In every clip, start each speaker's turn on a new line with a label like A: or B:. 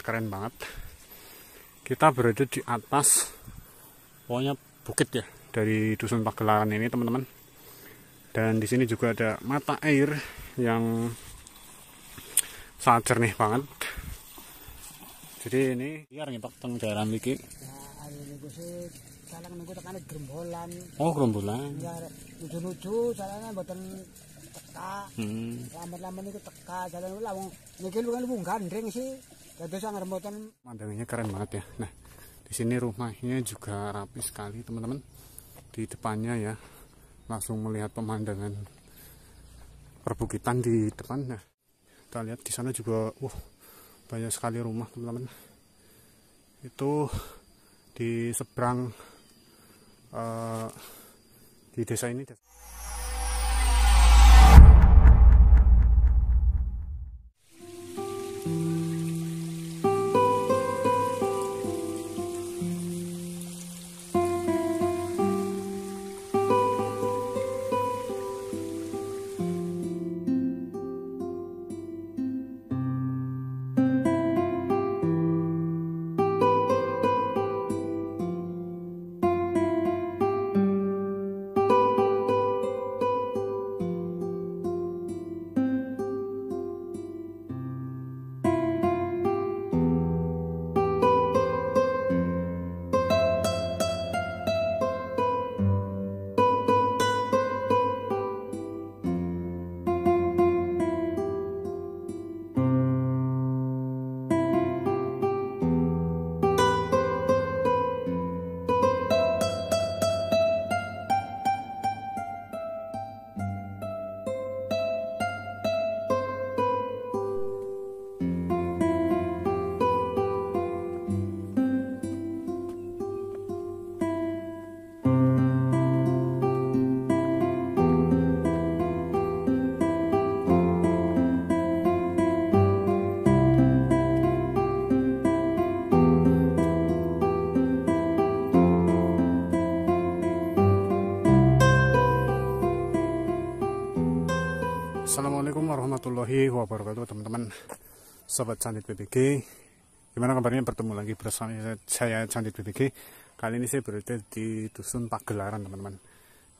A: keren banget kita berada di atas pokoknya bukit ya dari dusun pagelaran ini teman-teman dan di sini juga ada mata air yang sangat jernih banget jadi ini biar nih pak tentang daerah miki
B: nah, oh gerombolan ya lucu-lucu jalannya buatan teka hmm. lama lambat itu teka jalan lawang mungkin bukan bukan gandeng sih Pemandangannya
A: keren banget ya. Nah, di sini rumahnya juga rapi sekali, teman-teman. Di depannya ya langsung melihat pemandangan perbukitan di depan. Nah, kita lihat di sana juga uh banyak sekali rumah, teman-teman. Itu di seberang uh, di desa ini warahmatullahi wabarakatuh teman-teman Sobat cantik BBG Gimana kabarnya bertemu lagi bersama saya cantik BBG Kali ini saya berada di Dusun Pagelaran teman-teman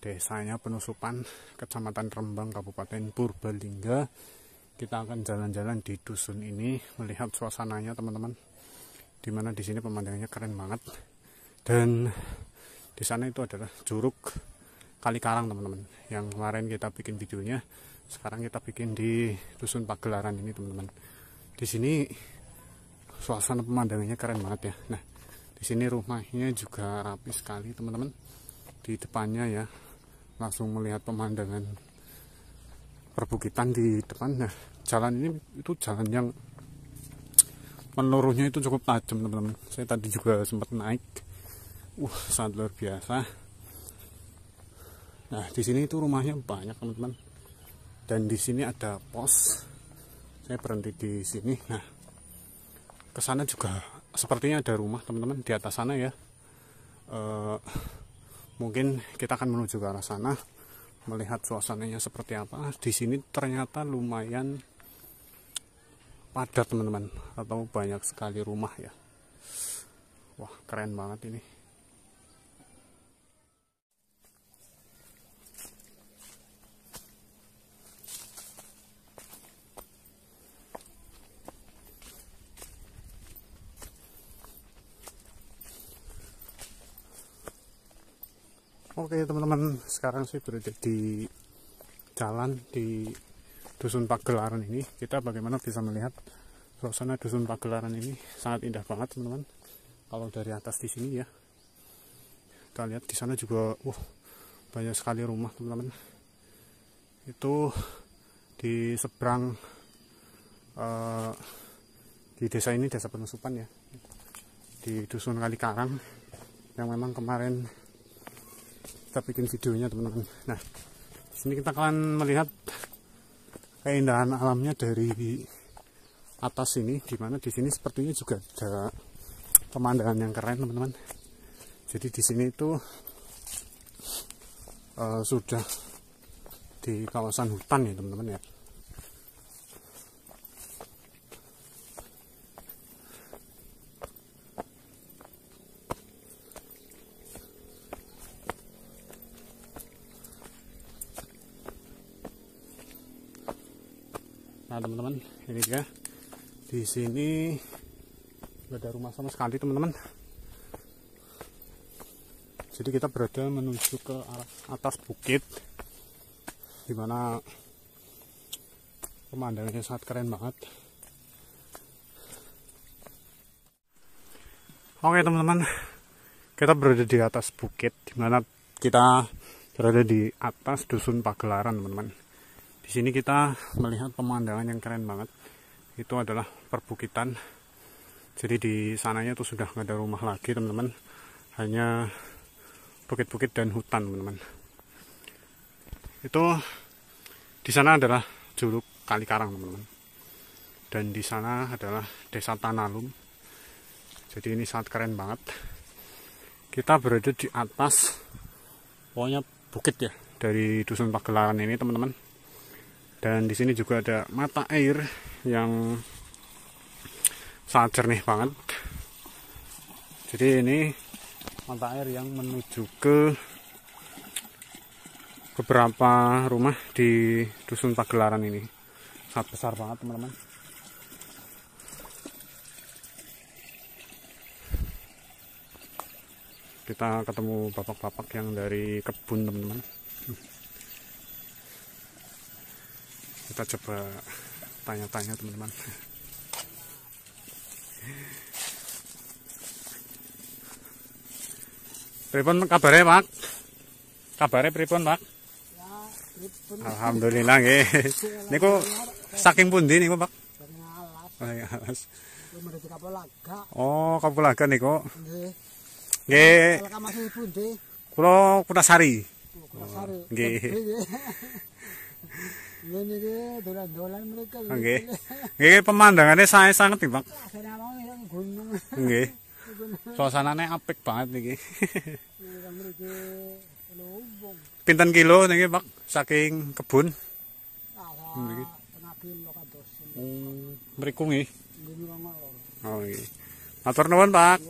A: Desanya Penusupan, Kecamatan Rembang, Kabupaten Purbalingga Kita akan jalan-jalan di dusun ini melihat suasananya teman-teman Dimana di sini pemandangannya keren banget Dan di sana itu adalah Juruk Kali Karang teman-teman Yang kemarin kita bikin videonya sekarang kita bikin di dusun pagelaran ini teman-teman di sini suasana pemandangannya keren banget ya nah di sini rumahnya juga rapi sekali teman-teman di depannya ya langsung melihat pemandangan perbukitan di depan nah jalan ini itu jalan yang penurunnya itu cukup tajam teman-teman saya tadi juga sempat naik uh sangat luar biasa nah di sini itu rumahnya banyak teman-teman dan di sini ada pos saya berhenti di sini nah ke sana juga sepertinya ada rumah teman-teman di atas sana ya e, mungkin kita akan menuju ke arah sana melihat suasananya seperti apa di sini ternyata lumayan padat teman-teman atau banyak sekali rumah ya wah keren banget ini Oke teman-teman sekarang sih berada di jalan di Dusun Pagelaran ini kita bagaimana bisa melihat suasana Dusun Pagelaran ini sangat indah banget teman-teman kalau dari atas di sini ya kita lihat di sana juga uh, banyak sekali rumah teman-teman itu di seberang uh, di desa ini desa penusupan ya di Dusun Kali Karang yang memang kemarin kita bikin videonya teman-teman nah di sini kita akan melihat keindahan alamnya dari atas ini dimana di sini sepertinya juga ada pemandangan yang keren teman-teman jadi di sini itu uh, sudah di kawasan hutan ya teman-teman ya Nah teman-teman, ini dia. Di sini nggak ada rumah sama sekali teman-teman. Jadi kita berada menuju ke arah atas bukit, di mana pemandangannya sangat keren banget. Oke teman-teman, kita berada di atas bukit, di mana kita berada di atas dusun Pagelaran teman-teman. Di sini kita melihat pemandangan yang keren banget. Itu adalah perbukitan. Jadi di sananya itu sudah nggak ada rumah lagi teman-teman. Hanya bukit-bukit dan hutan teman-teman. Itu di sana adalah juruk Kali Karang teman-teman. Dan di sana adalah Desa Tanalum. Jadi ini sangat keren banget. Kita berada di atas pokoknya bukit ya dari dusun Pagelaran ini teman-teman dan di sini juga ada mata air yang sangat jernih banget jadi ini mata air yang menuju ke beberapa rumah di dusun pagelaran ini sangat besar banget teman-teman kita ketemu bapak-bapak yang dari kebun teman-teman kita coba tanya-tanya teman-teman Pripun kabare, Pak? Kabare pripun, Pak? Ya, pripun. Alhamdulillah nggih. Niku saking pundi nih Pak? Oh, iya,
B: Kapulaga.
A: Oh, Kapulaga niku. Kudasari. pemandangannya saya sangat nih, Bang. Suasanane apik banget niki. Pinten kilo niki, Pak? Saking kebun. Hmm, mriku nggih. Oh, nggih. Matur nuwun, Pak.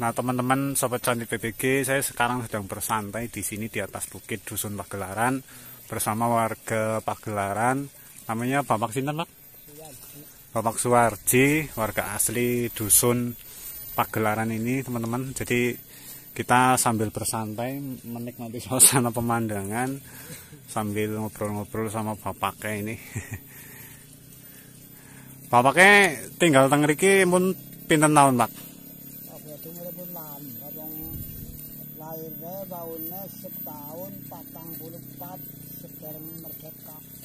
A: Nah teman-teman Sobat Cantik PBG, saya sekarang sedang bersantai di sini di atas bukit Dusun Pagelaran bersama warga Pagelaran. Namanya Bapak Sinten Pak? Bapak Suwarji, warga asli Dusun Pagelaran ini teman-teman. Jadi kita sambil bersantai menikmati suasana pemandangan sambil ngobrol-ngobrol sama Bapaknya ini. Bapaknya tinggal tengriki pun mun pinten tahun Pak?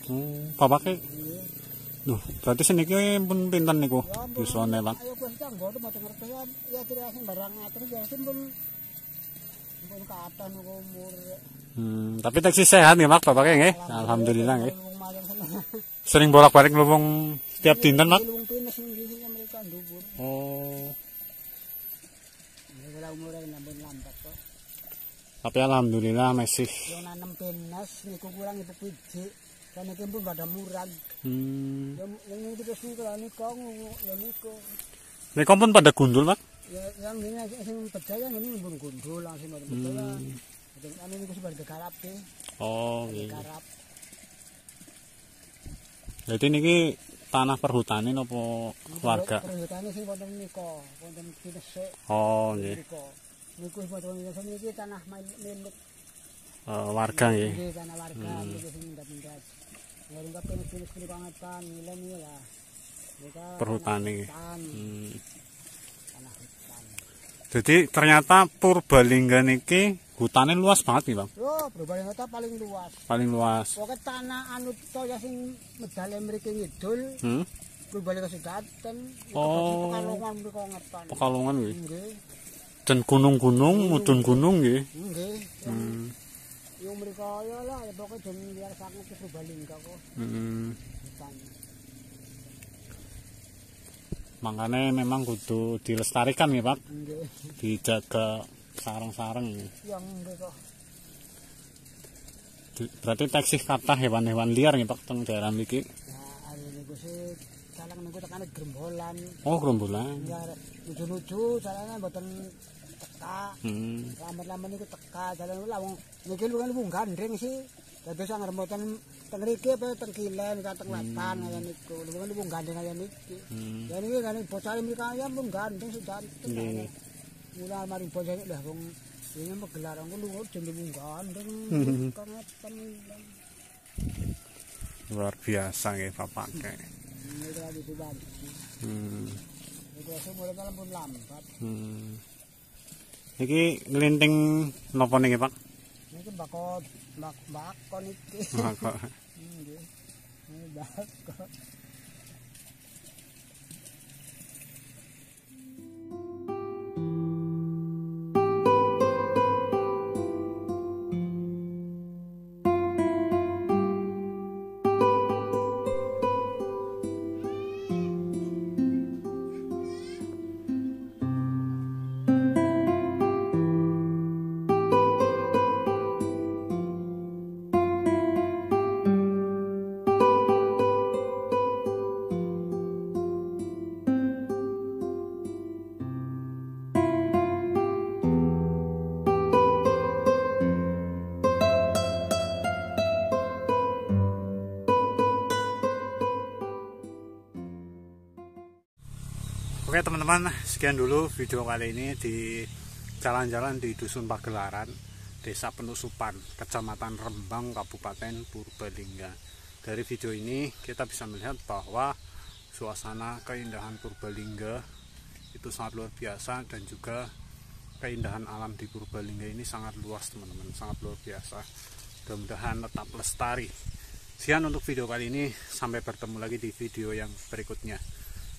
A: Hmm, ke? Duh, berarti sini kue pun pinten niku ya busone lah. Ayo
B: kuwi tanggo to maca ngertean ya kira sing barang ngatur ya sing pun pun kata
A: kaatan umur. Hmm, tapi taksi sehat ya Pak bapake nggih. Alhamdulillah nggih. Sering bolak-balik luwung setiap iya, dinten mak. Oh. Tapi alhamdulillah masih. Yang
B: Yo pinas, niku kurang itu pijik. Karena pun pada murag.
A: Hmm.
B: Yang ini kita suka ini kong, yang itu.
A: kong pun pada gundul mak?
B: Ya, yang ini yang percaya ini pun gundul langsung pada betul. Jadi kami ini hmm. sebagai garap deh. Ya.
A: Oh, iya. Garap. Jadi ini tanah perhutani nopo oh, iya. eh, warga.
B: Perhutani sih niko, pada wonten kinesek.
A: Oh, nggih.
B: Niku wonten niko, niki tanah milik
A: warga ya. Nggih, iya. tanah warga hmm. niki
B: sing ndak Ya. perhutani hmm.
A: jadi ternyata Purbalingga niki hutannya luas banget nih bang
B: oh Purbalingga itu paling luas paling luas pokoknya tanah anu itu ya sing medale mereka ngidul hmm? Purbalingga sedaten
A: oh pekalongan
B: mereka ngetan pekalongan gitu
A: dan gunung-gunung hmm. mutun gunung gitu
B: nggih hmm. Yung merikaya lah, ya bakit jam liar sa akin sa Subalingga ko.
A: Mm. Makanya memang kudu dilestarikan ya Pak? Nggih. Dijaga sarang-sarang. Yang nggih kok. Berarti taksih kata hewan-hewan liar nih ya, Pak teng daerah mriki.
B: Nah, niku sih salang niku tekane gerombolan.
A: Oh, gerombolan? Ya,
B: lucu-lucu salane mboten itu hmm. lama-lama ini teka jalan itu lawang ini bukan lu gandeng sih jadi saya ngermotan tengriki apa tengkilen kan tengletan hmm. ayam itu lu bukan lu gandeng ayam itu hmm. jadi ini kan bocah ini kan gandeng sih dan hmm. mulai mari bocah ini lah bung ini mah aku lu jadi lu gandeng kangen
A: luar biasa ya bapak ini hmm, hmm.
B: itu asal mulai kalau pun lambat
A: hmm. Iki nglinting napa niki, Pak?
B: Niki bako bak bakon iki. Bakon. Nggih. Nggih,
A: Oke teman-teman, sekian dulu video kali ini di jalan-jalan di Dusun Pagelaran, Desa Penusupan, Kecamatan Rembang, Kabupaten Purbalingga. Dari video ini kita bisa melihat bahwa suasana keindahan Purbalingga itu sangat luar biasa dan juga keindahan alam di Purbalingga ini sangat luas teman-teman, sangat luar biasa. Mudah-mudahan tetap lestari. Sekian untuk video kali ini, sampai bertemu lagi di video yang berikutnya.